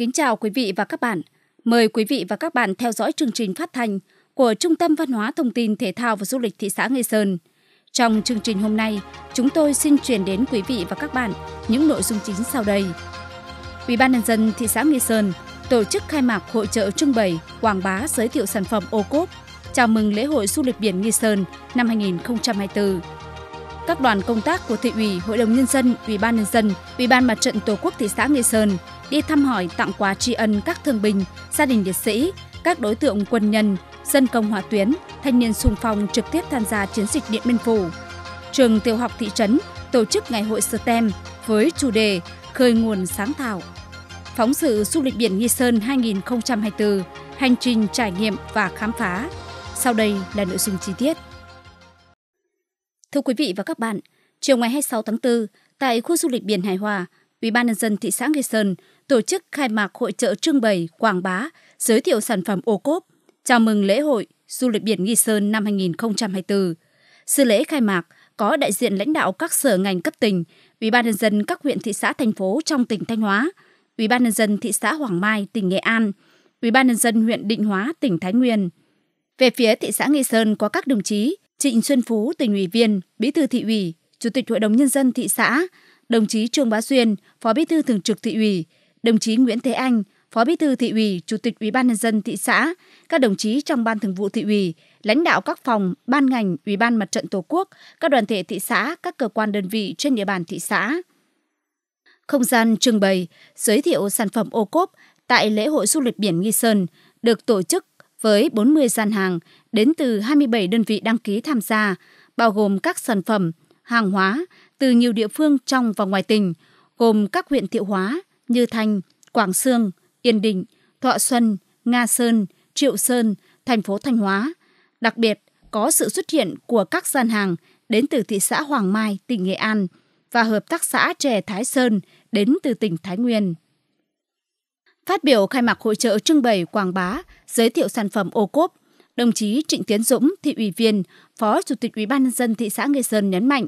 Kính chào quý vị và các bạn. Mời quý vị và các bạn theo dõi chương trình phát thanh của Trung tâm Văn hóa Thông tin Thể thao và Du lịch thị xã Nghi Sơn. Trong chương trình hôm nay, chúng tôi xin truyền đến quý vị và các bạn những nội dung chính sau đây. Ủy ban nhân dân thị xã Nghi Sơn tổ chức khai mạc hội trợ trưng bày, quảng bá giới thiệu sản phẩm ô cốp, chào mừng lễ hội du lịch biển Nghi Sơn năm 2024 các đoàn công tác của thị ủy, hội đồng nhân dân, ủy ban nhân dân, ủy ban mặt trận tổ quốc thị xã Nghi Sơn đi thăm hỏi tặng quà tri ân các thương binh, gia đình liệt sĩ, các đối tượng quân nhân, dân công hỏa tuyến, thanh niên sung phong trực tiếp tham gia chiến dịch Điện Biên Phủ. Trường tiểu học thị trấn tổ chức ngày hội STEM với chủ đề Khơi nguồn sáng tạo. Phóng sự du lịch biển Nghi Sơn 2024, hành trình trải nghiệm và khám phá. Sau đây là nội dung chi tiết. Thưa quý vị và các bạn, chiều ngày 26 tháng 4, tại khu du lịch biển Hải Hòa, Ủy ban nhân dân thị xã Nghi Sơn tổ chức khai mạc hội trợ trưng bày, quảng bá, giới thiệu sản phẩm ô cốp, chào mừng lễ hội du lịch biển Nghi Sơn năm 2024. Sự lễ khai mạc có đại diện lãnh đạo các sở ngành cấp tỉnh, Ủy ban nhân dân các huyện thị xã thành phố trong tỉnh Thanh Hóa, Ủy ban nhân dân thị xã Hoàng Mai tỉnh Nghệ An, Ủy ban nhân dân huyện Định Hóa tỉnh Thái Nguyên. Về phía thị xã Nghi Sơn có các đồng chí Trịnh Xuân Phú, tỉnh ủy viên, bí thư thị ủy, chủ tịch hội đồng nhân dân thị xã, đồng chí Trương Bá Xuyên, phó bí thư thường trực thị ủy, đồng chí Nguyễn Thế Anh, Phó Bí thư thị ủy, Chủ tịch Ủy ban nhân dân thị xã, các đồng chí trong ban thường vụ thị ủy, lãnh đạo các phòng, ban ngành, Ủy ban Mặt trận Tổ quốc, các đoàn thể thị xã, các cơ quan đơn vị trên địa bàn thị xã. Không gian trưng bày, giới thiệu sản phẩm ô cốp tại lễ hội du lịch biển Nghi Sơn được tổ chức với 40 gian hàng đến từ 27 đơn vị đăng ký tham gia, bao gồm các sản phẩm, hàng hóa từ nhiều địa phương trong và ngoài tỉnh, gồm các huyện Thiệu Hóa, như Thanh, Quảng Sương, Yên Định, Thọ Xuân, Nga Sơn, Triệu Sơn, thành phố Thanh Hóa. Đặc biệt, có sự xuất hiện của các gian hàng đến từ thị xã Hoàng Mai, tỉnh Nghệ An và hợp tác xã chè Thái Sơn đến từ tỉnh Thái Nguyên. Phát biểu khai mạc hội trợ trưng bày quảng bá, giới thiệu sản phẩm ô cốp, đồng chí Trịnh Tiến Dũng, thị ủy viên, phó chủ tịch Ủy ban nhân dân thị xã nghệ Sơn nhấn mạnh,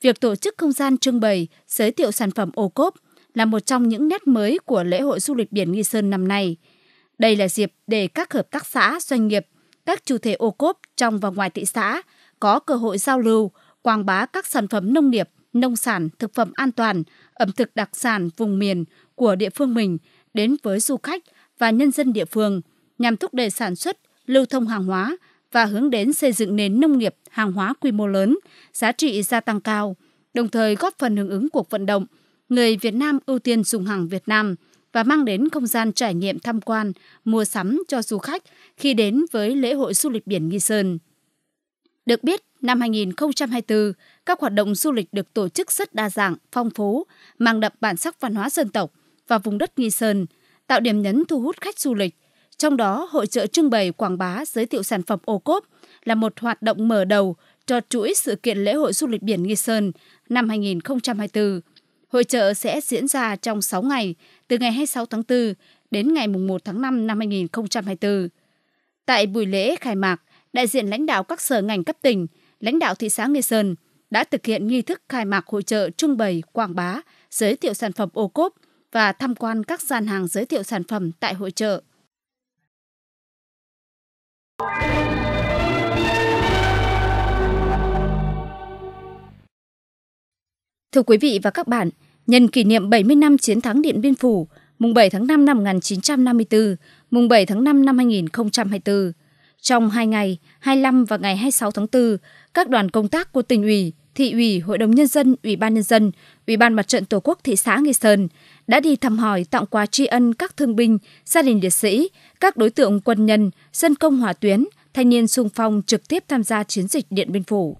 việc tổ chức không gian trưng bày, giới thiệu sản phẩm ô cốp là một trong những nét mới của lễ hội du lịch biển Nghi Sơn năm nay. Đây là dịp để các hợp tác xã, doanh nghiệp, các chủ thể ô cốp trong và ngoài thị xã có cơ hội giao lưu, quảng bá các sản phẩm nông nghiệp, nông sản, thực phẩm an toàn, ẩm thực đặc sản vùng miền của địa phương mình đến với du khách và nhân dân địa phương nhằm thúc đẩy sản xuất, lưu thông hàng hóa và hướng đến xây dựng nền nông nghiệp hàng hóa quy mô lớn, giá trị gia tăng cao, đồng thời góp phần hưởng ứng cuộc vận động – người Việt Nam ưu tiên dùng hàng Việt Nam và mang đến không gian trải nghiệm tham quan, mua sắm cho du khách khi đến với lễ hội du lịch biển Nghi Sơn. Được biết, năm 2024, các hoạt động du lịch được tổ chức rất đa dạng, phong phú, mang đậm bản sắc văn hóa dân tộc và vùng đất Nghi Sơn, tạo điểm nhấn thu hút khách du lịch. Trong đó, hội trợ trưng bày quảng bá giới thiệu sản phẩm ô cốp là một hoạt động mở đầu cho chuỗi sự kiện lễ hội du lịch biển Nghi Sơn năm 2024 Hội trợ sẽ diễn ra trong 6 ngày, từ ngày 26 tháng 4 đến ngày 1 tháng 5 năm 2024. Tại buổi lễ khai mạc, đại diện lãnh đạo các sở ngành cấp tỉnh, lãnh đạo thị xã Nghi Sơn đã thực hiện nghi thức khai mạc hội trợ trưng bày, quảng bá, giới thiệu sản phẩm ô cốp và tham quan các gian hàng giới thiệu sản phẩm tại hội trợ. Thưa quý vị và các bạn, nhân kỷ niệm 70 năm chiến thắng Điện Biên Phủ, mùng 7 tháng 5 năm 1954, mùng 7 tháng 5 năm 2024. Trong hai ngày, 25 và ngày 26 tháng 4, các đoàn công tác của tỉnh ủy, thị ủy, hội đồng nhân dân, ủy ban nhân dân, ủy ban mặt trận tổ quốc thị xã Nghi Sơn đã đi thăm hỏi tặng quà tri ân các thương binh, gia đình liệt sĩ, các đối tượng quân nhân, dân công hỏa tuyến, thanh niên sung phong trực tiếp tham gia chiến dịch Điện Biên Phủ.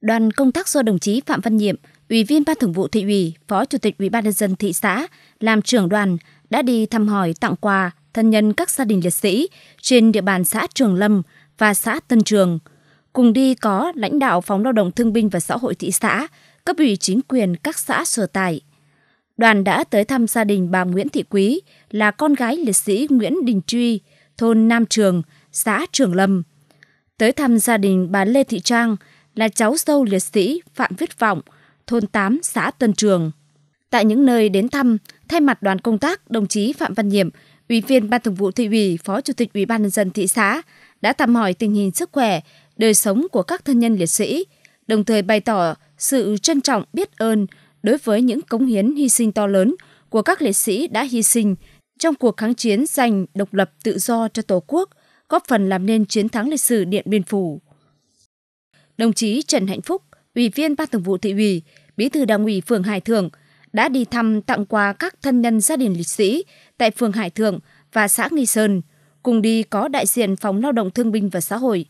Đoàn công tác do đồng chí Phạm Văn Nhiệm, Ủy viên Ban Thường vụ Thị ủy, Phó Chủ tịch Ủy ban nhân dân thị xã làm trưởng đoàn đã đi thăm hỏi tặng quà thân nhân các gia đình liệt sĩ trên địa bàn xã Trường Lâm và xã Tân Trường. Cùng đi có lãnh đạo Phòng Lao động Thương binh và Xã hội thị xã, cấp ủy chính quyền các xã sở tại. Đoàn đã tới thăm gia đình bà Nguyễn Thị Quý là con gái liệt sĩ Nguyễn Đình Truy, thôn Nam Trường, xã Trường Lâm. Tới thăm gia đình bà Lê Thị Trang là cháu dâu liệt sĩ Phạm Viết Vọng, thôn 8 xã Tân Trường. Tại những nơi đến thăm, thay mặt đoàn công tác, đồng chí Phạm Văn Nhiệm, Ủy viên Ban Thường vụ Thị ủy, Phó Chủ tịch Ủy ban nhân dân thị xã đã thăm hỏi tình hình sức khỏe, đời sống của các thân nhân liệt sĩ, đồng thời bày tỏ sự trân trọng biết ơn đối với những cống hiến hy sinh to lớn của các liệt sĩ đã hy sinh trong cuộc kháng chiến giành độc lập tự do cho Tổ quốc, góp phần làm nên chiến thắng lịch sử Điện Biên Phủ đồng chí Trần Hạnh Phúc, Ủy viên Ban Thường vụ Thị ủy, Bí thư Đảng ủy phường Hải Thượng đã đi thăm tặng quà các thân nhân gia đình liệt sĩ tại phường Hải Thượng và xã Nghi Sơn. Cùng đi có đại diện Phòng Lao động Thương binh và Xã hội.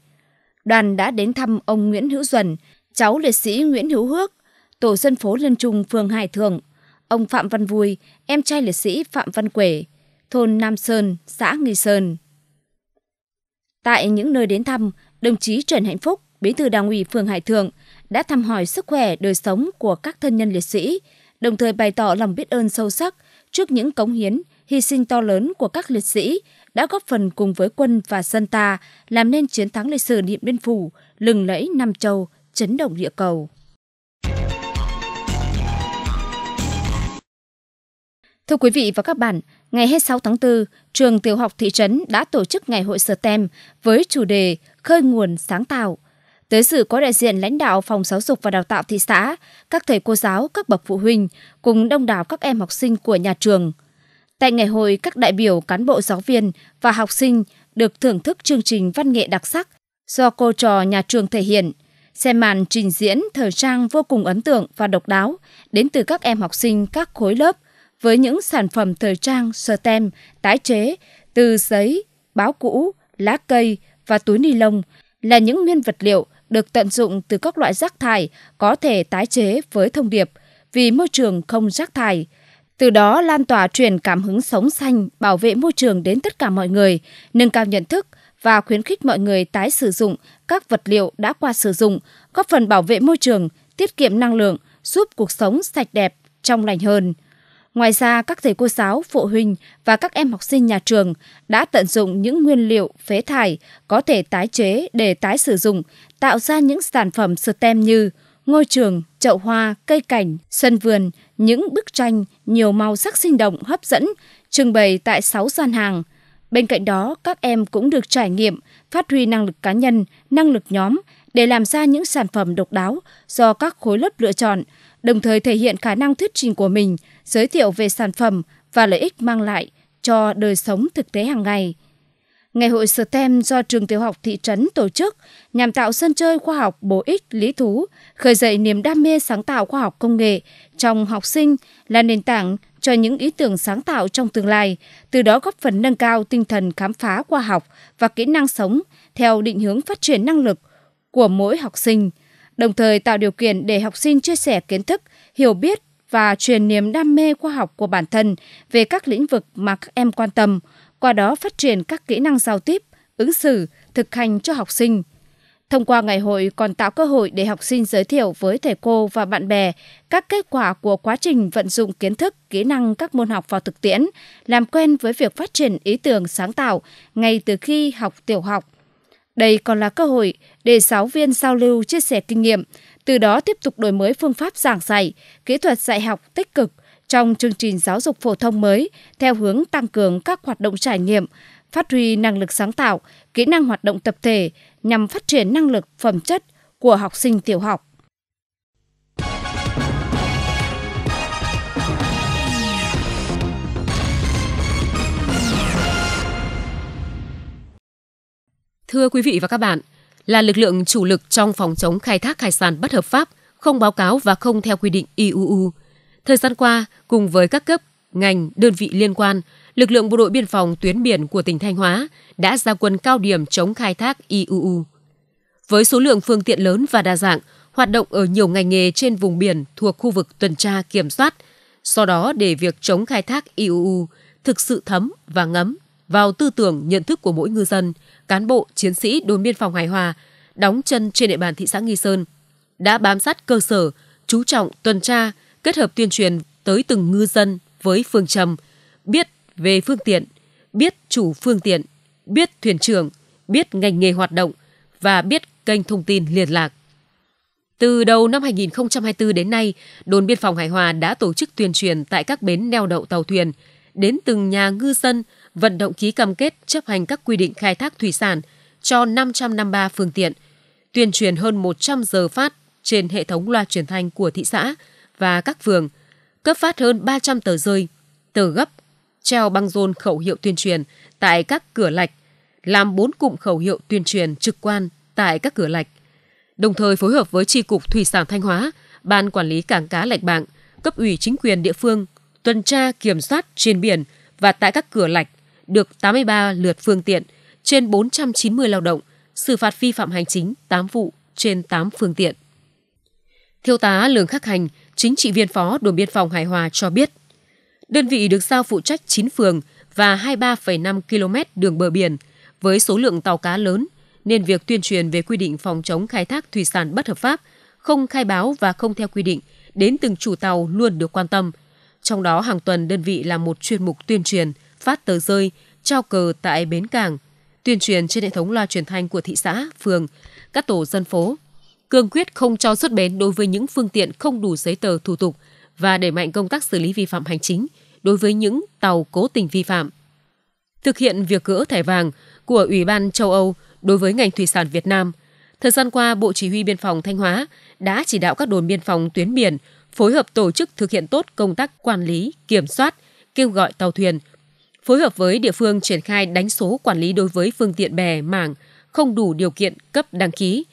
Đoàn đã đến thăm ông Nguyễn Hữu Duẩn, cháu liệt sĩ Nguyễn Hữu Hước, tổ dân phố Lân Trung, phường Hải Thượng, ông Phạm Văn Vui, em trai liệt sĩ Phạm Văn Quể, thôn Nam Sơn, xã Nghi Sơn. Tại những nơi đến thăm, đồng chí Trần Hạnh Phúc Bí thư Đảng ủy phường Hải Thượng đã thăm hỏi sức khỏe, đời sống của các thân nhân liệt sĩ, đồng thời bày tỏ lòng biết ơn sâu sắc trước những cống hiến, hy sinh to lớn của các liệt sĩ đã góp phần cùng với quân và dân ta làm nên chiến thắng lịch sử Điện Biên Phủ, lừng lẫy Nam Châu, chấn động địa cầu. Thưa quý vị và các bạn, ngày 26 tháng 4, trường tiểu học thị trấn đã tổ chức ngày hội STEM với chủ đề Khơi nguồn sáng tạo – Tới sự có đại diện lãnh đạo phòng giáo dục và đào tạo thị xã, các thầy cô giáo, các bậc phụ huynh cùng đông đảo các em học sinh của nhà trường. Tại ngày hội, các đại biểu, cán bộ giáo viên và học sinh được thưởng thức chương trình văn nghệ đặc sắc do cô trò nhà trường thể hiện. Xem màn trình diễn thời trang vô cùng ấn tượng và độc đáo đến từ các em học sinh các khối lớp với những sản phẩm thời trang sơ tem tái chế từ giấy, báo cũ, lá cây và túi ni lông là những nguyên vật liệu được tận dụng từ các loại rác thải có thể tái chế với thông điệp vì môi trường không rác thải. Từ đó lan tỏa truyền cảm hứng sống xanh, bảo vệ môi trường đến tất cả mọi người, nâng cao nhận thức và khuyến khích mọi người tái sử dụng các vật liệu đã qua sử dụng, góp phần bảo vệ môi trường, tiết kiệm năng lượng, giúp cuộc sống sạch đẹp, trong lành hơn. Ngoài ra, các thầy cô giáo, phụ huynh và các em học sinh nhà trường đã tận dụng những nguyên liệu phế thải có thể tái chế để tái sử dụng, tạo ra những sản phẩm STEM như ngôi trường, chậu hoa, cây cảnh, sân vườn, những bức tranh nhiều màu sắc sinh động hấp dẫn trưng bày tại 6 gian hàng. Bên cạnh đó, các em cũng được trải nghiệm, phát huy năng lực cá nhân, năng lực nhóm để làm ra những sản phẩm độc đáo do các khối lớp lựa chọn, đồng thời thể hiện khả năng thuyết trình của mình – giới thiệu về sản phẩm và lợi ích mang lại cho đời sống thực tế hàng ngày. Ngày hội STEM do trường tiểu học thị trấn tổ chức nhằm tạo sân chơi khoa học bổ ích, lý thú, khởi dậy niềm đam mê sáng tạo khoa học công nghệ trong học sinh là nền tảng cho những ý tưởng sáng tạo trong tương lai, từ đó góp phần nâng cao tinh thần khám phá khoa học và kỹ năng sống theo định hướng phát triển năng lực của mỗi học sinh, đồng thời tạo điều kiện để học sinh chia sẻ kiến thức, hiểu biết và truyền niềm đam mê khoa học của bản thân về các lĩnh vực mà các em quan tâm, qua đó phát triển các kỹ năng giao tiếp, ứng xử, thực hành cho học sinh. Thông qua ngày hội còn tạo cơ hội để học sinh giới thiệu với thầy cô và bạn bè các kết quả của quá trình vận dụng kiến thức, kỹ năng các môn học vào thực tiễn, làm quen với việc phát triển ý tưởng sáng tạo ngay từ khi học tiểu học. Đây còn là cơ hội để giáo viên giao lưu chia sẻ kinh nghiệm, từ đó tiếp tục đổi mới phương pháp giảng dạy, kỹ thuật dạy học tích cực trong chương trình giáo dục phổ thông mới theo hướng tăng cường các hoạt động trải nghiệm, phát huy năng lực sáng tạo, kỹ năng hoạt động tập thể nhằm phát triển năng lực phẩm chất của học sinh tiểu học. Thưa quý vị và các bạn, là lực lượng chủ lực trong phòng chống khai thác hải sản bất hợp pháp, không báo cáo và không theo quy định IUU. Thời gian qua, cùng với các cấp, ngành, đơn vị liên quan, lực lượng bộ đội biên phòng tuyến biển của tỉnh Thanh Hóa đã ra quân cao điểm chống khai thác IUU. Với số lượng phương tiện lớn và đa dạng, hoạt động ở nhiều ngành nghề trên vùng biển thuộc khu vực tuần tra kiểm soát, do đó để việc chống khai thác IUU thực sự thấm và ngấm vào tư tưởng nhận thức của mỗi ngư dân, cán bộ, chiến sĩ đồn biên phòng Hải Hòa đóng chân trên địa bàn thị xã Nghi Sơn đã bám sát cơ sở, chú trọng tuần tra, kết hợp tuyên truyền tới từng ngư dân với phương trầm biết về phương tiện, biết chủ phương tiện, biết thuyền trưởng, biết ngành nghề hoạt động và biết kênh thông tin liên lạc. Từ đầu năm 2024 đến nay, đồn biên phòng Hải Hòa đã tổ chức tuyên truyền tại các bến neo đậu tàu thuyền, đến từng nhà ngư dân vận động ký cam kết chấp hành các quy định khai thác thủy sản cho 553 phương tiện, tuyên truyền hơn 100 giờ phát trên hệ thống loa truyền thanh của thị xã và các phường, cấp phát hơn 300 tờ rơi, tờ gấp, treo băng rôn khẩu hiệu tuyên truyền tại các cửa lạch, làm 4 cụm khẩu hiệu tuyên truyền trực quan tại các cửa lạch. Đồng thời phối hợp với Tri Cục Thủy sản Thanh Hóa, Ban Quản lý Cảng cá Lạch Bạng, cấp ủy chính quyền địa phương tuần tra kiểm soát trên biển và tại các cửa lạch được 83 lượt phương tiện trên 490 lao động, xử phạt vi phạm hành chính 8 vụ trên 8 phương tiện. Thiếu tá Lường Khắc Hành, chính trị viên phó đồn biên phòng Hải Hòa cho biết, đơn vị được giao phụ trách 9 phường và 23,5 km đường bờ biển với số lượng tàu cá lớn nên việc tuyên truyền về quy định phòng chống khai thác thủy sản bất hợp pháp, không khai báo và không theo quy định đến từng chủ tàu luôn được quan tâm – trong đó hàng tuần đơn vị làm một chuyên mục tuyên truyền, phát tờ rơi, trao cờ tại bến cảng, tuyên truyền trên hệ thống loa truyền thanh của thị xã, phường, các tổ dân phố. Cương quyết không cho xuất bến đối với những phương tiện không đủ giấy tờ thủ tục và đẩy mạnh công tác xử lý vi phạm hành chính đối với những tàu cố tình vi phạm. Thực hiện việc gỡ thẻ vàng của Ủy ban châu Âu đối với ngành thủy sản Việt Nam, thời gian qua Bộ Chỉ huy Biên phòng Thanh Hóa đã chỉ đạo các đồn biên phòng tuyến biển phối hợp tổ chức thực hiện tốt công tác quản lý, kiểm soát, kêu gọi tàu thuyền, phối hợp với địa phương triển khai đánh số quản lý đối với phương tiện bè mảng không đủ điều kiện cấp đăng ký,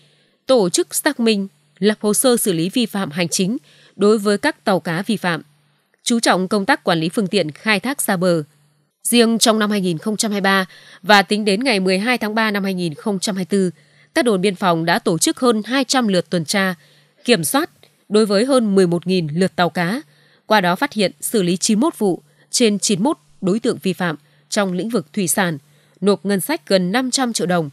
tổ chức xác minh, lập hồ sơ xử lý vi phạm hành chính đối với các tàu cá vi phạm, chú trọng công tác quản lý phương tiện khai thác xa bờ. Riêng trong năm 2023 và tính đến ngày 12 tháng 3 năm 2024, các đồn biên phòng đã tổ chức hơn 200 lượt tuần tra, kiểm soát đối với hơn 11.000 lượt tàu cá, qua đó phát hiện xử lý 91 vụ trên 91 đối tượng vi phạm trong lĩnh vực thủy sản, nộp ngân sách gần 500 triệu đồng.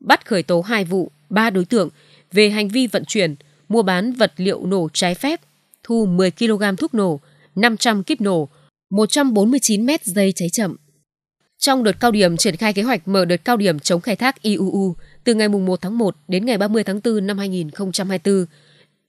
Bắt khởi tố 2 vụ, 3 đối tượng về hành vi vận chuyển, mua bán vật liệu nổ trái phép, thu 10 kg thuốc nổ, 500 kíp nổ, 149 mét dây cháy chậm. Trong đợt cao điểm triển khai kế hoạch mở đợt cao điểm chống khai thác IUU từ ngày 1 tháng 1 đến ngày 30 tháng 4 năm 2024,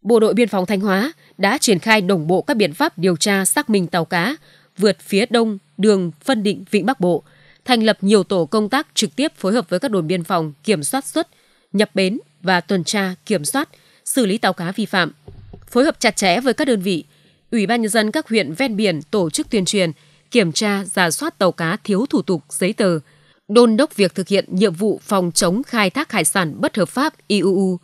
Bộ đội biên phòng Thanh Hóa đã triển khai đồng bộ các biện pháp điều tra xác minh tàu cá vượt phía đông đường phân định Vịnh Bắc Bộ, thành lập nhiều tổ công tác trực tiếp phối hợp với các đồn biên phòng kiểm soát xuất, nhập bến và tuần tra kiểm soát, xử lý tàu cá vi phạm. Phối hợp chặt chẽ với các đơn vị, Ủy ban nhân dân các huyện ven biển tổ chức tuyên truyền, kiểm tra, giả soát tàu cá thiếu thủ tục, giấy tờ, đôn đốc việc thực hiện nhiệm vụ phòng chống khai thác hải sản bất hợp pháp IUU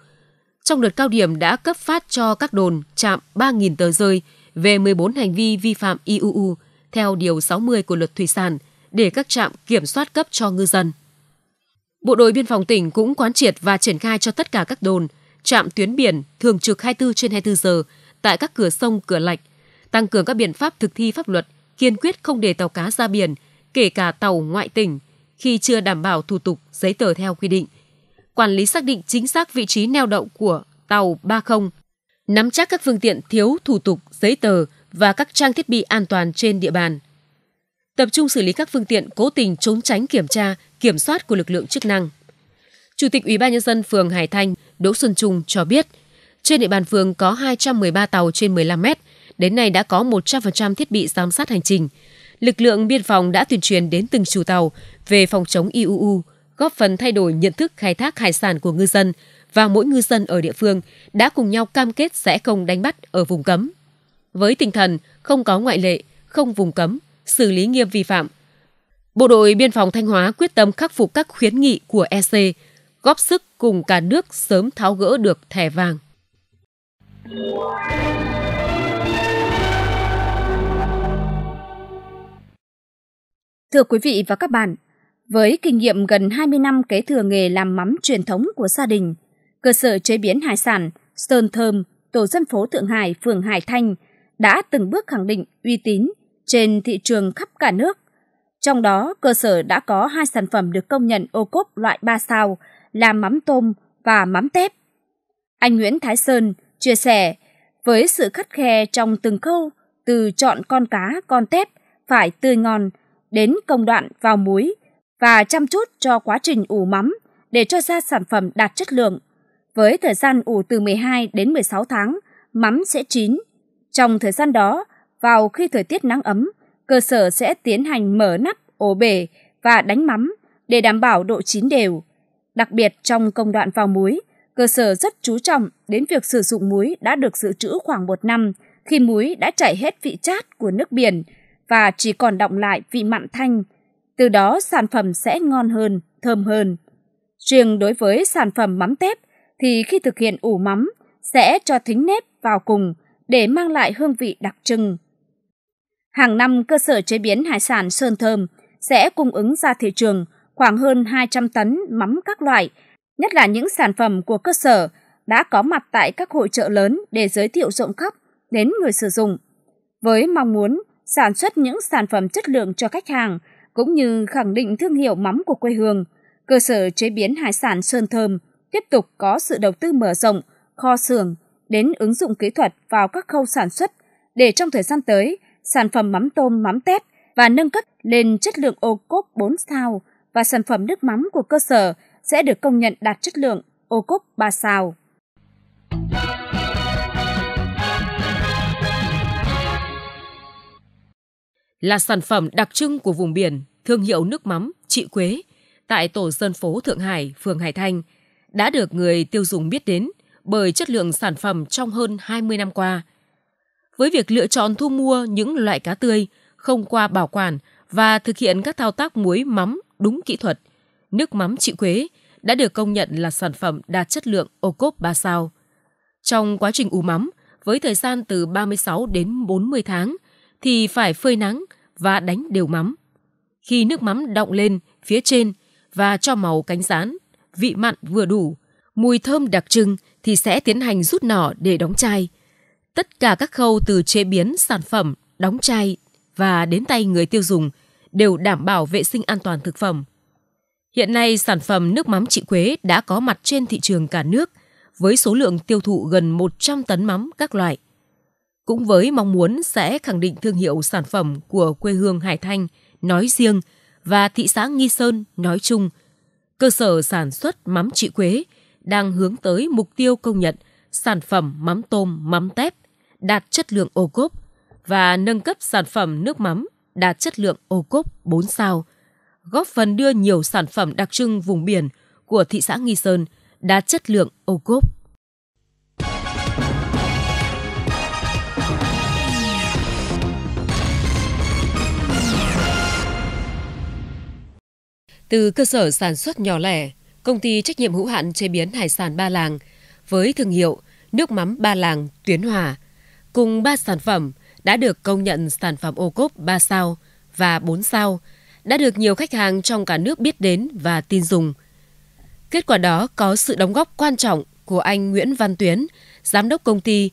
trong đợt cao điểm đã cấp phát cho các đồn chạm 3.000 tờ rơi về 14 hành vi vi phạm IUU theo Điều 60 của luật thủy sản để các trạm kiểm soát cấp cho ngư dân. Bộ đội biên phòng tỉnh cũng quán triệt và triển khai cho tất cả các đồn, trạm tuyến biển thường trực 24 trên 24 giờ tại các cửa sông, cửa lạch, tăng cường các biện pháp thực thi pháp luật, kiên quyết không để tàu cá ra biển, kể cả tàu ngoại tỉnh, khi chưa đảm bảo thủ tục giấy tờ theo quy định, quản lý xác định chính xác vị trí neo đậu của tàu 30, nắm chắc các phương tiện thiếu thủ tục, giấy tờ và các trang thiết bị an toàn trên địa bàn. Tập trung xử lý các phương tiện cố tình trốn tránh kiểm tra, kiểm soát của lực lượng chức năng. Chủ tịch Ủy ban nhân dân phường Hải Thanh, Đỗ Xuân Trung cho biết, trên địa bàn phường có 213 tàu trên 15 mét, đến nay đã có 100% thiết bị giám sát hành trình. Lực lượng biên phòng đã tuyên truyền đến từng chủ tàu về phòng chống IUU, góp phần thay đổi nhận thức khai thác hải sản của ngư dân và mỗi ngư dân ở địa phương đã cùng nhau cam kết sẽ không đánh bắt ở vùng cấm. Với tinh thần không có ngoại lệ, không vùng cấm, xử lý nghiêm vi phạm, Bộ đội Biên phòng Thanh Hóa quyết tâm khắc phục các khuyến nghị của EC, góp sức cùng cả nước sớm tháo gỡ được thẻ vàng. Thưa quý vị và các bạn, với kinh nghiệm gần 20 năm kế thừa nghề làm mắm truyền thống của gia đình, cơ sở chế biến hải sản Sơn Thơm, tổ dân phố Thượng Hải, phường Hải Thanh đã từng bước khẳng định uy tín trên thị trường khắp cả nước. Trong đó, cơ sở đã có hai sản phẩm được công nhận ô cốp loại 3 sao là mắm tôm và mắm tép. Anh Nguyễn Thái Sơn chia sẻ, với sự khắt khe trong từng khâu, từ chọn con cá, con tép phải tươi ngon, đến công đoạn vào muối, và chăm chút cho quá trình ủ mắm để cho ra sản phẩm đạt chất lượng. Với thời gian ủ từ 12 đến 16 tháng, mắm sẽ chín. Trong thời gian đó, vào khi thời tiết nắng ấm, cơ sở sẽ tiến hành mở nắp, ổ bể và đánh mắm để đảm bảo độ chín đều. Đặc biệt trong công đoạn vào muối, cơ sở rất chú trọng đến việc sử dụng muối đã được dự trữ khoảng một năm khi muối đã chảy hết vị chát của nước biển và chỉ còn động lại vị mặn thanh từ đó sản phẩm sẽ ngon hơn, thơm hơn. Riêng đối với sản phẩm mắm tép thì khi thực hiện ủ mắm sẽ cho thính nếp vào cùng để mang lại hương vị đặc trưng. Hàng năm cơ sở chế biến hải sản Sơn Thơm sẽ cung ứng ra thị trường khoảng hơn 200 tấn mắm các loại, nhất là những sản phẩm của cơ sở đã có mặt tại các hội trợ lớn để giới thiệu rộng khắp đến người sử dụng. Với mong muốn sản xuất những sản phẩm chất lượng cho khách hàng – cũng như khẳng định thương hiệu mắm của quê hương. Cơ sở chế biến hải sản Sơn Thơm tiếp tục có sự đầu tư mở rộng, kho xưởng đến ứng dụng kỹ thuật vào các khâu sản xuất để trong thời gian tới, sản phẩm mắm tôm, mắm tép và nâng cấp lên chất lượng ô cốp 4 sao và sản phẩm nước mắm của cơ sở sẽ được công nhận đạt chất lượng ô cốp 3 sao. là sản phẩm đặc trưng của vùng biển, thương hiệu nước mắm trị Quế tại tổ dân phố Thượng Hải, phường Hải Thanh đã được người tiêu dùng biết đến bởi chất lượng sản phẩm trong hơn 20 năm qua. Với việc lựa chọn thu mua những loại cá tươi không qua bảo quản và thực hiện các thao tác muối mắm đúng kỹ thuật, nước mắm trị Quế đã được công nhận là sản phẩm đạt chất lượng ô cốp 3 sao. Trong quá trình ủ mắm, với thời gian từ 36 đến 40 tháng, thì phải phơi nắng và đánh đều mắm. Khi nước mắm động lên phía trên và cho màu cánh rán, vị mặn vừa đủ, mùi thơm đặc trưng thì sẽ tiến hành rút nỏ để đóng chai. Tất cả các khâu từ chế biến sản phẩm, đóng chai và đến tay người tiêu dùng đều đảm bảo vệ sinh an toàn thực phẩm. Hiện nay, sản phẩm nước mắm chị Quế đã có mặt trên thị trường cả nước với số lượng tiêu thụ gần 100 tấn mắm các loại cũng với mong muốn sẽ khẳng định thương hiệu sản phẩm của quê hương Hải Thanh nói riêng và thị xã Nghi Sơn nói chung. Cơ sở sản xuất mắm trị quế đang hướng tới mục tiêu công nhận sản phẩm mắm tôm mắm tép đạt chất lượng ô cốp và nâng cấp sản phẩm nước mắm đạt chất lượng ô cốp 4 sao, góp phần đưa nhiều sản phẩm đặc trưng vùng biển của thị xã Nghi Sơn đạt chất lượng ô cốp Từ cơ sở sản xuất nhỏ lẻ, công ty trách nhiệm hữu hạn chế biến hải sản Ba Làng với thương hiệu nước mắm Ba Làng Tuyến Hòa cùng 3 sản phẩm đã được công nhận sản phẩm ô cốp 3 sao và 4 sao, đã được nhiều khách hàng trong cả nước biết đến và tin dùng. Kết quả đó có sự đóng góp quan trọng của anh Nguyễn Văn Tuyến, giám đốc công ty,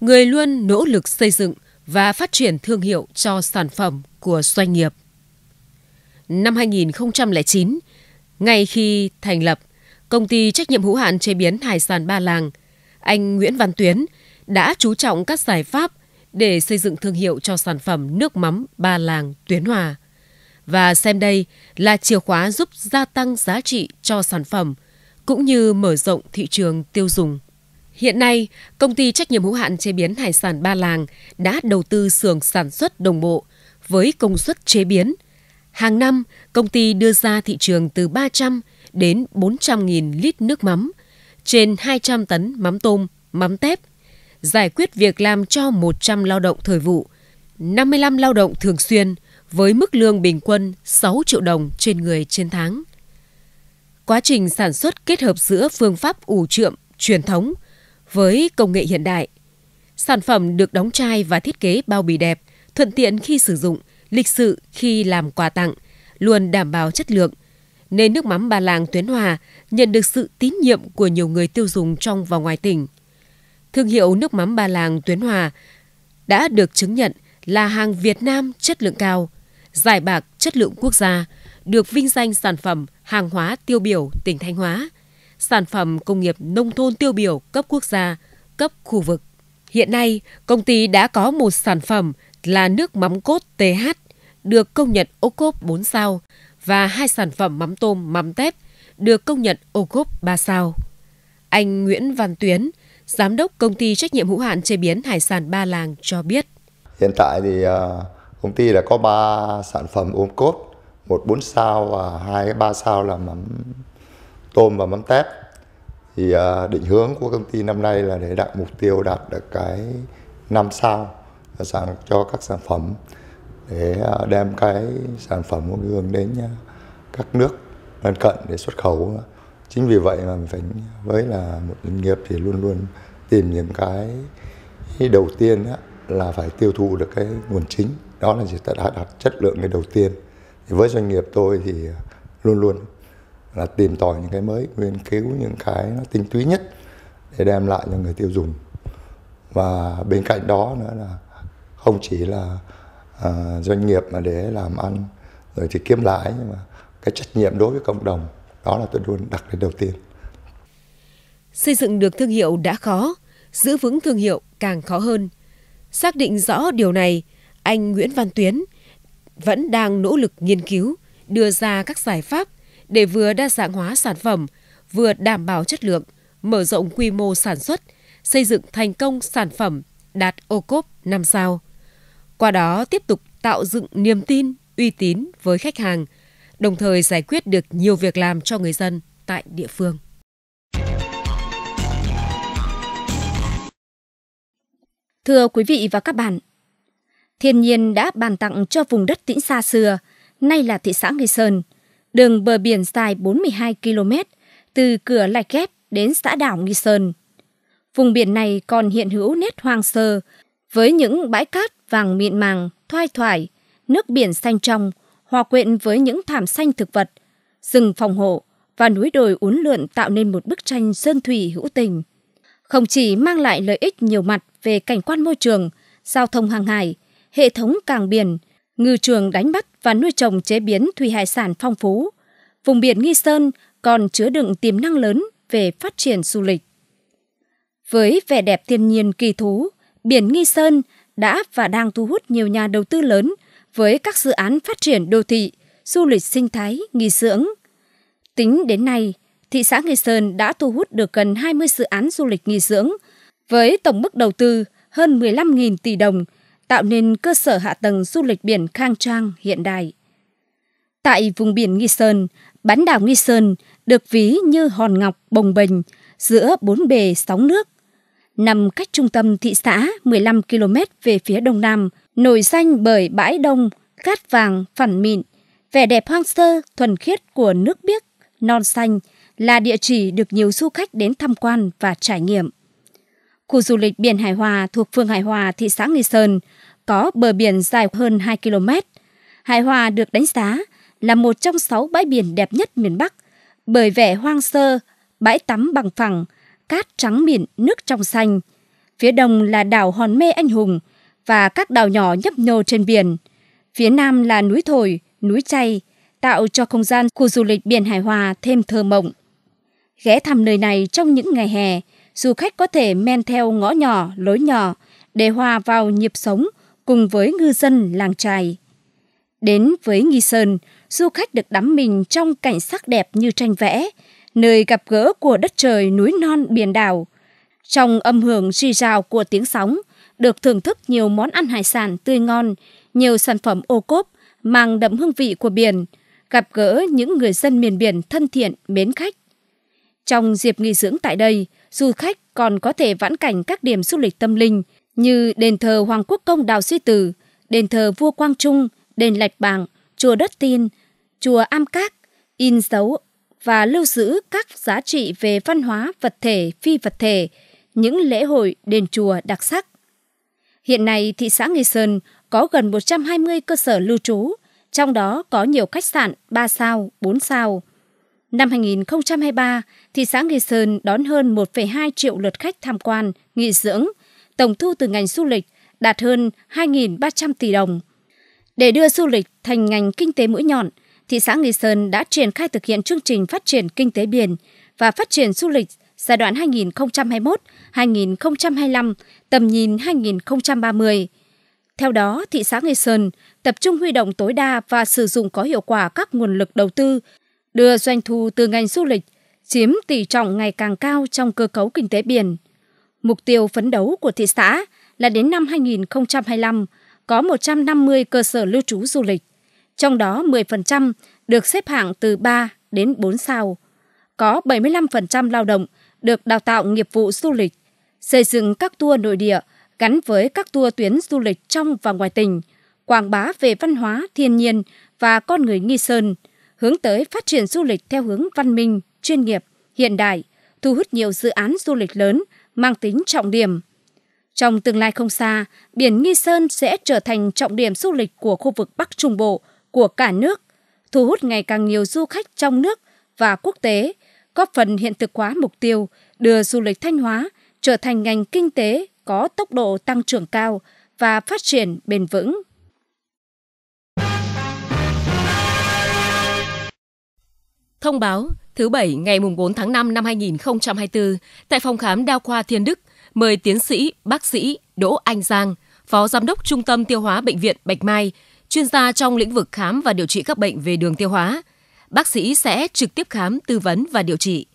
người luôn nỗ lực xây dựng và phát triển thương hiệu cho sản phẩm của doanh nghiệp. Năm 2009, ngay khi thành lập công ty trách nhiệm hữu hạn chế biến hải sản Ba Làng, anh Nguyễn Văn Tuyến đã chú trọng các giải pháp để xây dựng thương hiệu cho sản phẩm nước mắm Ba Làng Tuyến Hòa. Và xem đây là chìa khóa giúp gia tăng giá trị cho sản phẩm cũng như mở rộng thị trường tiêu dùng. Hiện nay, công ty trách nhiệm hữu hạn chế biến hải sản Ba Làng đã đầu tư xưởng sản xuất đồng bộ với công suất chế biến – Hàng năm, công ty đưa ra thị trường từ 300 đến 400.000 lít nước mắm, trên 200 tấn mắm tôm, mắm tép, giải quyết việc làm cho 100 lao động thời vụ, 55 lao động thường xuyên với mức lương bình quân 6 triệu đồng trên người trên tháng. Quá trình sản xuất kết hợp giữa phương pháp ủ trượm truyền thống với công nghệ hiện đại. Sản phẩm được đóng chai và thiết kế bao bì đẹp, thuận tiện khi sử dụng – lịch sự khi làm quà tặng, luôn đảm bảo chất lượng, nên nước mắm Ba Làng Tuyến Hòa nhận được sự tín nhiệm của nhiều người tiêu dùng trong và ngoài tỉnh. Thương hiệu nước mắm Ba Làng Tuyến Hòa đã được chứng nhận là hàng Việt Nam chất lượng cao, giải bạc chất lượng quốc gia, được vinh danh sản phẩm hàng hóa tiêu biểu tỉnh Thanh Hóa, sản phẩm công nghiệp nông thôn tiêu biểu cấp quốc gia, cấp khu vực. Hiện nay, công ty đã có một sản phẩm là nước mắm cốt TH được công nhận ô cốp 4 sao và hai sản phẩm mắm tôm mắm tép được công nhận ô cốp 3 sao. Anh Nguyễn Văn Tuyến, giám đốc công ty trách nhiệm hữu hạn chế biến hải sản Ba Làng cho biết. Hiện tại thì à, công ty đã có 3 sản phẩm ô cốp, một 4 sao và hai 3 sao là mắm tôm và mắm tép. Thì à, định hướng của công ty năm nay là để đạt mục tiêu đạt được cái 5 sao à, sẵn cho các sản phẩm để à, đem cái sản phẩm của Hương đến à, các nước lân cận để xuất khẩu. Chính vì vậy mà mình phải với là một doanh nghiệp thì luôn luôn tìm những cái đầu tiên á là phải tiêu thụ được cái nguồn chính đó là gì ta đã đạt chất lượng cái đầu tiên thì với doanh nghiệp tôi thì à, luôn luôn là tìm tòi những cái mới nghiên cứu những cái nó tinh túy nhất để đem lại cho người tiêu dùng và bên cạnh đó nữa là không chỉ là à, doanh nghiệp mà để làm ăn rồi thì kiếm lãi nhưng mà cái trách nhiệm đối với cộng đồng đó là tôi luôn đặt lên đầu tiên. Xây dựng được thương hiệu đã khó, giữ vững thương hiệu càng khó hơn. Xác định rõ điều này, anh Nguyễn Văn Tuyến vẫn đang nỗ lực nghiên cứu, đưa ra các giải pháp để vừa đa dạng hóa sản phẩm, vừa đảm bảo chất lượng, mở rộng quy mô sản xuất, xây dựng thành công sản phẩm đạt ô cốp 5 sao qua đó tiếp tục tạo dựng niềm tin, uy tín với khách hàng, đồng thời giải quyết được nhiều việc làm cho người dân tại địa phương. Thưa quý vị và các bạn, thiên nhiên đã bàn tặng cho vùng đất tĩnh xa xưa, nay là thị xã Nghi Sơn, đường bờ biển dài 42 km từ cửa Lạch kép đến xã đảo Nghi Sơn. Vùng biển này còn hiện hữu nét hoang sơ với những bãi cát vàng mịn màng, thoai thoải, nước biển xanh trong, hòa quyện với những thảm xanh thực vật, rừng phòng hộ và núi đồi uốn lượn tạo nên một bức tranh sơn thủy hữu tình. Không chỉ mang lại lợi ích nhiều mặt về cảnh quan môi trường, giao thông hàng hải, hệ thống càng biển, ngư trường đánh bắt và nuôi trồng chế biến thủy hải sản phong phú, vùng biển Nghi Sơn còn chứa đựng tiềm năng lớn về phát triển du lịch. Với vẻ đẹp thiên nhiên kỳ thú, biển Nghi Sơn đã và đang thu hút nhiều nhà đầu tư lớn với các dự án phát triển đô thị, du lịch sinh thái, nghỉ dưỡng. Tính đến nay, thị xã Nghi Sơn đã thu hút được gần 20 dự án du lịch nghỉ dưỡng với tổng mức đầu tư hơn 15.000 tỷ đồng, tạo nên cơ sở hạ tầng du lịch biển khang trang hiện đại. Tại vùng biển Nghi Sơn, bán đảo Nghi Sơn được ví như hòn ngọc bồng bềnh giữa bốn bề sóng nước nằm cách trung tâm thị xã 15 km về phía đông nam, nổi danh bởi bãi đông, cát vàng phản mịn, vẻ đẹp hoang sơ, thuần khiết của nước biếc, non xanh là địa chỉ được nhiều du khách đến tham quan và trải nghiệm. Khu du lịch biển Hải Hòa thuộc phường Hải Hòa, thị xã Nghi Sơn, có bờ biển dài hơn 2 km. Hải Hòa được đánh giá là một trong sáu bãi biển đẹp nhất miền Bắc bởi vẻ hoang sơ, bãi tắm bằng phẳng – cát trắng mịn, nước trong xanh. Phía đông là đảo Hòn Mê Anh Hùng và các đảo nhỏ nhấp nhô trên biển. Phía nam là núi Thổi, núi Chay, tạo cho không gian khu du lịch biển Hải Hòa thêm thơ mộng. Ghé thăm nơi này trong những ngày hè, du khách có thể men theo ngõ nhỏ, lối nhỏ để hòa vào nhịp sống cùng với ngư dân làng trài. Đến với Nghi Sơn, du khách được đắm mình trong cảnh sắc đẹp như tranh vẽ, nơi gặp gỡ của đất trời núi non biển đảo. Trong âm hưởng rì rào của tiếng sóng, được thưởng thức nhiều món ăn hải sản tươi ngon, nhiều sản phẩm ô cốp mang đậm hương vị của biển, gặp gỡ những người dân miền biển thân thiện, mến khách. Trong dịp nghỉ dưỡng tại đây, du khách còn có thể vãn cảnh các điểm du lịch tâm linh như đền thờ Hoàng Quốc Công Đào Duy Tử, đền thờ Vua Quang Trung, đền Lạch Bàng, chùa Đất Tiên, chùa Am Các, in dấu và lưu giữ các giá trị về văn hóa vật thể, phi vật thể, những lễ hội, đền chùa đặc sắc. Hiện nay, thị xã Nghi Sơn có gần 120 cơ sở lưu trú, trong đó có nhiều khách sạn 3 sao, 4 sao. Năm 2023, thị xã Nghi Sơn đón hơn 1,2 triệu lượt khách tham quan, nghỉ dưỡng, tổng thu từ ngành du lịch đạt hơn 2.300 tỷ đồng. Để đưa du lịch thành ngành kinh tế mũi nhọn – thị xã Nghi Sơn đã triển khai thực hiện chương trình phát triển kinh tế biển và phát triển du lịch giai đoạn 2021-2025, tầm nhìn 2030. Theo đó, thị xã Nghi Sơn tập trung huy động tối đa và sử dụng có hiệu quả các nguồn lực đầu tư, đưa doanh thu từ ngành du lịch chiếm tỷ trọng ngày càng cao trong cơ cấu kinh tế biển. Mục tiêu phấn đấu của thị xã là đến năm 2025 có 150 cơ sở lưu trú du lịch trong đó 10% được xếp hạng từ 3 đến 4 sao. Có 75% lao động được đào tạo nghiệp vụ du lịch, xây dựng các tour nội địa gắn với các tour tuyến du lịch trong và ngoài tỉnh, quảng bá về văn hóa, thiên nhiên và con người Nghi Sơn, hướng tới phát triển du lịch theo hướng văn minh, chuyên nghiệp, hiện đại, thu hút nhiều dự án du lịch lớn mang tính trọng điểm. Trong tương lai không xa, biển Nghi Sơn sẽ trở thành trọng điểm du lịch của khu vực Bắc Trung Bộ – của cả nước, thu hút ngày càng nhiều du khách trong nước và quốc tế, góp phần hiện thực hóa mục tiêu đưa du lịch Thanh Hóa trở thành ngành kinh tế có tốc độ tăng trưởng cao và phát triển bền vững. Thông báo thứ Bảy ngày 4 tháng 5 năm 2024 tại phòng khám đa khoa Thiên Đức mời tiến sĩ, bác sĩ Đỗ Anh Giang, Phó Giám đốc Trung tâm Tiêu hóa Bệnh viện Bạch Mai chuyên gia trong lĩnh vực khám và điều trị các bệnh về đường tiêu hóa. Bác sĩ sẽ trực tiếp khám, tư vấn và điều trị.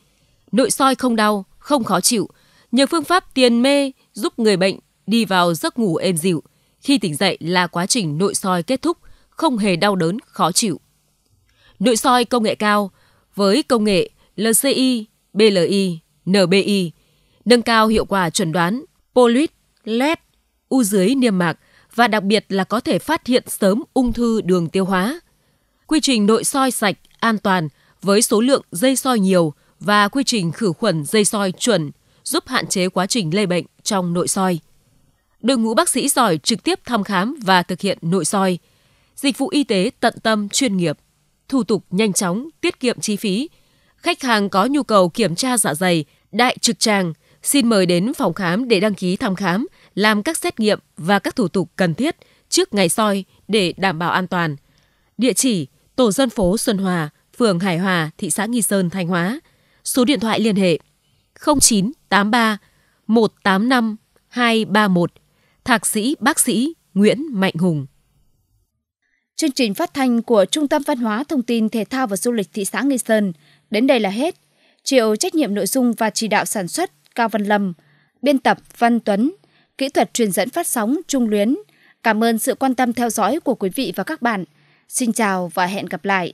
Nội soi không đau, không khó chịu, nhờ phương pháp tiền mê giúp người bệnh đi vào giấc ngủ êm dịu. Khi tỉnh dậy là quá trình nội soi kết thúc, không hề đau đớn, khó chịu. Nội soi công nghệ cao với công nghệ LCI, BLI, NBI, nâng cao hiệu quả chuẩn đoán polyp, led, u dưới niêm mạc – và đặc biệt là có thể phát hiện sớm ung thư đường tiêu hóa. Quy trình nội soi sạch, an toàn với số lượng dây soi nhiều và quy trình khử khuẩn dây soi chuẩn giúp hạn chế quá trình lây bệnh trong nội soi. Đội ngũ bác sĩ giỏi trực tiếp thăm khám và thực hiện nội soi. Dịch vụ y tế tận tâm chuyên nghiệp, thủ tục nhanh chóng, tiết kiệm chi phí. Khách hàng có nhu cầu kiểm tra dạ dày, đại trực tràng, xin mời đến phòng khám để đăng ký thăm khám – làm các xét nghiệm và các thủ tục cần thiết trước ngày soi để đảm bảo an toàn. Địa chỉ Tổ dân phố Xuân Hòa, phường Hải Hòa, thị xã Nghi Sơn, Thanh Hóa. Số điện thoại liên hệ 0983 185 231. Thạc sĩ bác sĩ Nguyễn Mạnh Hùng. Chương trình phát thanh của Trung tâm Văn hóa Thông tin Thể thao và Du lịch thị xã Nghi Sơn đến đây là hết. Chịu trách nhiệm nội dung và chỉ đạo sản xuất Cao Văn Lâm, biên tập Văn Tuấn, kỹ thuật truyền dẫn phát sóng Trung Luyến. Cảm ơn sự quan tâm theo dõi của quý vị và các bạn. Xin chào và hẹn gặp lại.